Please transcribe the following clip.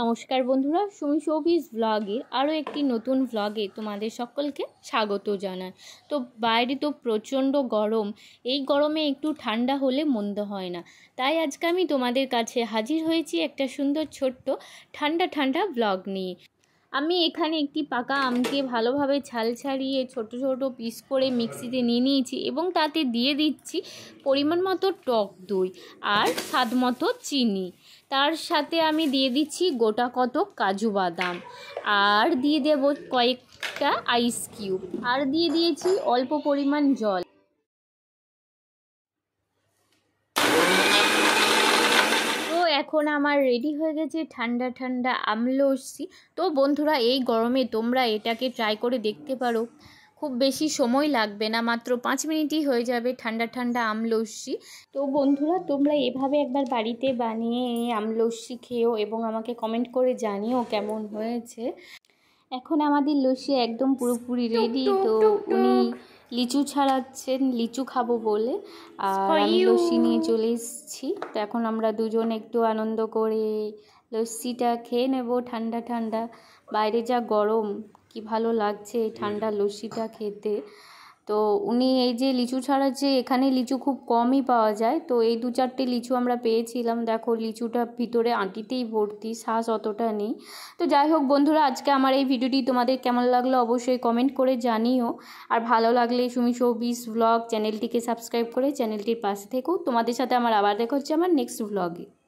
নমস্কার বন্ধুরা সুমি শোভিস ব্লগে আরও একটি নতুন ব্লগে তোমাদের সকলকে স্বাগত জানায় তো বাইরে তো প্রচণ্ড গরম এই গরমে একটু ঠান্ডা হলে মন্দ হয় না তাই আজকে আমি তোমাদের কাছে হাজির হয়েছি একটা সুন্দর ছোট্ট ঠান্ডা ঠান্ডা ব্লগ নিয়ে আমি এখানে একটি পাকা আমকে ভালোভাবে ছাল ছাড়িয়ে ছোট ছোট পিস করে মিক্সিতে নিয়ে নিয়েছি এবং তাতে দিয়ে দিচ্ছি পরিমাণ মতো টক দই আর স্বাদ মতো চিনি তার সাথে আমি দিয়ে দিচ্ছি গোটা কতক কাজু বাদাম আর দিয়ে দেব কয়েকটা আইস কিউব আর দিয়ে দিয়েছি অল্প পরিমাণ জল এখন আমার রেডি হয়ে গেছে ঠান্ডা ঠান্ডা আমলসি তো বন্ধুরা এই গরমে তোমরা এটাকে ট্রাই করে দেখতে পারো খুব বেশি সময় লাগবে না মাত্র পাঁচ মিনিটই হয়ে যাবে ঠান্ডা ঠান্ডা আমলসি তো বন্ধুরা তোমরা এভাবে একবার বাড়িতে বানিয়ে এই আমলস্যি খেয়েও এবং আমাকে কমেন্ট করে জানিও কেমন হয়েছে এখন আমাদের লস্যি একদম পুরোপুরি রেডি তো উনি লিচু ছাড়াচ্ছেন লিচু খাবো বলে আর আমি লস্যি নিয়ে চলে এসেছি তো এখন আমরা দুজন একটু আনন্দ করে লস্যিটা খেয়ে নেব ঠান্ডা ঠান্ডা বাইরে যা গরম কি ভালো লাগছে এই ঠান্ডা লস্যিটা খেতে তো উনি এই যে লিচু ছাড়া যে এখানে লিচু খুব কমই পাওয়া যায় তো এই দু চারটে লিচু আমরা পেয়েছিলাম দেখো লিচুটা ভিতরে আঁটিতেই ভর্তি শ্বাস অতটা নেই তো যাই হোক বন্ধুরা আজকে আমার এই ভিডিওটি তোমাদের কেমন লাগলো অবশ্যই কমেন্ট করে জানিও আর ভালো লাগলে সুমি শোবিস ব্লগ চ্যানেলটিকে সাবস্ক্রাইব করে চ্যানেলটির পাশে থেকেও তোমাদের সাথে আমার আবার দেখা হচ্ছে আমার নেক্সট ব্লগে